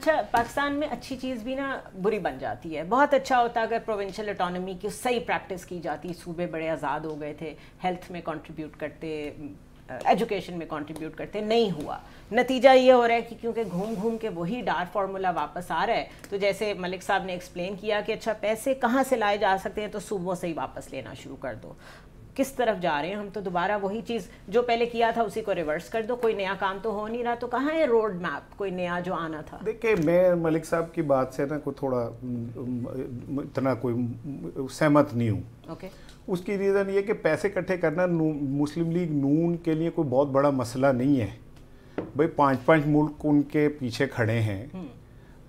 अच्छा पाकिस्तान में अच्छी चीज़ भी ना बुरी बन जाती है बहुत अच्छा होता अगर प्रोविंशियल अटोनमी की सही प्रैक्टिस की जाती सूबे बड़े आज़ाद हो गए थे हेल्थ में कंट्रीब्यूट करते एजुकेशन में कंट्रीब्यूट करते नहीं हुआ नतीजा ये हो रहा है कि क्योंकि घूम घूम के वही डार फार्मूला वापस आ रहा है तो जैसे मलिक साहब ने एक्सप्लेन किया कि अच्छा पैसे कहाँ से लाए जा सकते हैं तो सूबों से ही वापस लेना शुरू कर दो किस तरफ जा रहे हैं हम तो दोबारा वही चीज़ जो पहले किया था उसी को रिवर्स कर दो कोई नया काम तो हो नहीं रहा तो कहाँ है रोड मैप कोई नया जो आना था देखिए मैं मलिक साहब की बात से ना को थोड़ा इतना कोई सहमत नहीं हूँ ओके okay. उसकी रीज़न ये कि पैसे इकट्ठे करना मुस्लिम लीग नून के लिए कोई बहुत बड़ा मसला नहीं है भाई पाँच पाँच मुल्क उनके पीछे खड़े हैं हम्म।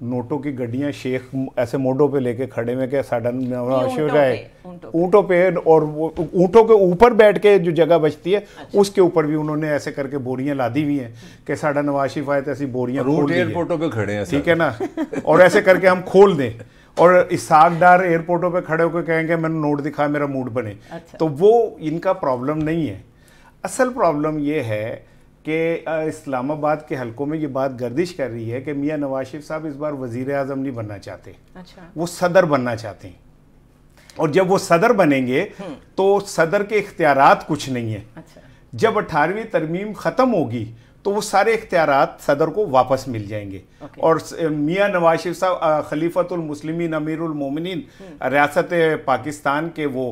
नोटों की गड्डियां शेख ऐसे मोडो पे लेके खड़े में के सडन ऊँटों पे और वो ऊँटों के ऊपर बैठ के जो जगह बचती है अच्छा। उसके ऊपर भी उन्होंने ऐसे करके बोरियां लादी हुई हैं कि साडा नवाशिफ आए तो ऐसी बोरियां रूट एयरपोर्टों पे खड़े हैं ठीक है ना और ऐसे करके हम खोल दें और इस सागदार एयरपोर्टों पे खड़े होकर कहेंगे मैंने नोट दिखा मेरा मूड बने अच्छा। तो वो इनका प्रॉब्लम नहीं है असल प्रॉब्लम ये है कि इस्लामाबाद के हलकों में ये बात गर्दिश कर रही है कि मियाँ नवाज शरीफ साहब इस बार वजीर अजम नहीं बनना चाहते अच्छा। वो सदर बनना चाहते हैं और जब वो सदर बनेंगे हम्म। तो सदर के इख्तियार कुछ नहीं है अच्छा। जब अठारहवीं तरमीम ख़त्म होगी तो वो सारे इख्तियार सदर को वापस मिल जाएंगे और मियाँ नवाज शरीफ साहब खलीफतमसलिमिन अमीरमिन हम्म। रियासत पाकिस्तान के वो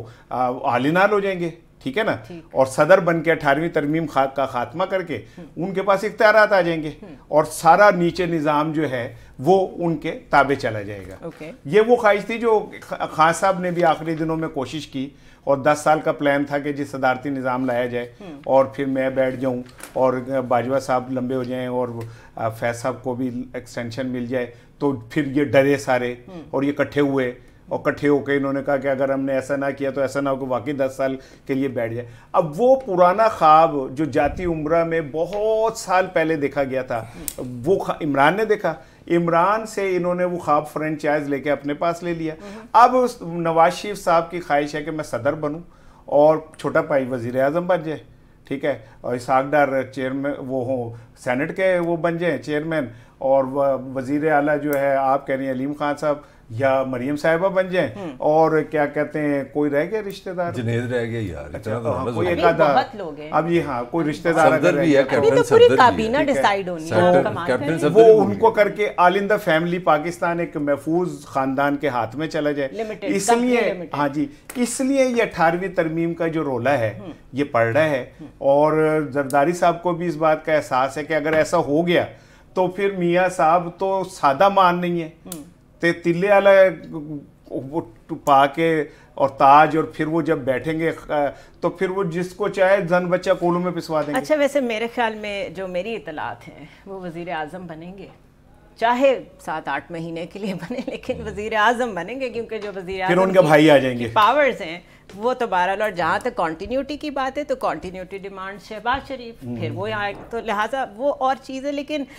आलिनाल हो जाएंगे ठीक है ना और सदर बन के अठारहवीं तरमीम खा, का खात्मा करके उनके पास इख्तियार आ जाएंगे और सारा नीचे निज़ाम जो है वो उनके ताबे चला जाएगा ये वो ख्वाहिश थी जो खान साहब ने भी आखिरी दिनों में कोशिश की और 10 साल का प्लान था कि जी सदारती निज़ाम लाया जाए और फिर मैं बैठ जाऊं और बाजवा साहब लंबे हो जाएं और फैज साहब को भी एक्सटेंशन मिल जाए तो फिर ये डरे सारे और ये इकट्ठे हुए और इकट्ठे होकर इन्होंने कहा कि अगर हमने ऐसा ना किया तो ऐसा ना हो कि वाकई दस साल के लिए बैठ जाए अब वो पुराना ख्वाब जो जाति उम्र में बहुत साल पहले देखा गया था वो इमरान ने देखा इमरान से इन्होंने वो ख्वाब फ्रेंचाइज लेके अपने पास ले लिया अब उस नवाज शरीफ साहब की ख्वाहिश है कि मैं सदर बनूँ और छोटा भाई वजीर अजम बन जाए ठीक है और इसहाक चेयरमैन वो हों सेनेट के वो बन जाए चेयरमैन और वजीर अला जो है आप कह रही हैं अलीम खान साहब या मरियम साहिबा बन जाएं हम्म। और क्या कहते हैं कोई रह गया रिश्तेदार जुनेद रह गया यार तो अच्छा, तो हाँ, कोई अब ये हाँ कोई रिश्तेदार अगर भी है कैप्टन तो वो उनको करके all in the family Pakistan एक महफूज खानदान के हाथ में चला जाए इसलिए हाँ जी इसलिए ये अठारहवीं तरमीम का जो रोला है हम्म। ये पड़ रहा है हम्म। और जरदारी साहब को भी इस बात का एहसास है कि अगर ऐसा हो गया तो फिर मियाँ साहब तो सादा मान नहीं है हम्म। तो तिले वाला वो पा के और ताज और फिर वो जब बैठेंगे तो फिर वो जिसको चाहे जन बच्चा कोलों में पिसवा देंगे अच्छा वैसे मेरे ख्याल में जो मेरी इतलात हैं वो वज़ी अजम बनेंगे चाहे सात आठ महीने के लिए बने लेकिन हम्म। वजीर आजम बनेंगे क्योंकि जो वजीर फिर उनके भाई आ जाएंगे पावर्स हैं वो तो बहरहाल और जहाँ तक कॉन्टीन्यूटी की बात है तो कॉन्टीन्यूटी डिमांड शहबाज शरीफ हम्म। फिर वो यहाँ तो लिहाजा वो और चीज़ है लेकिन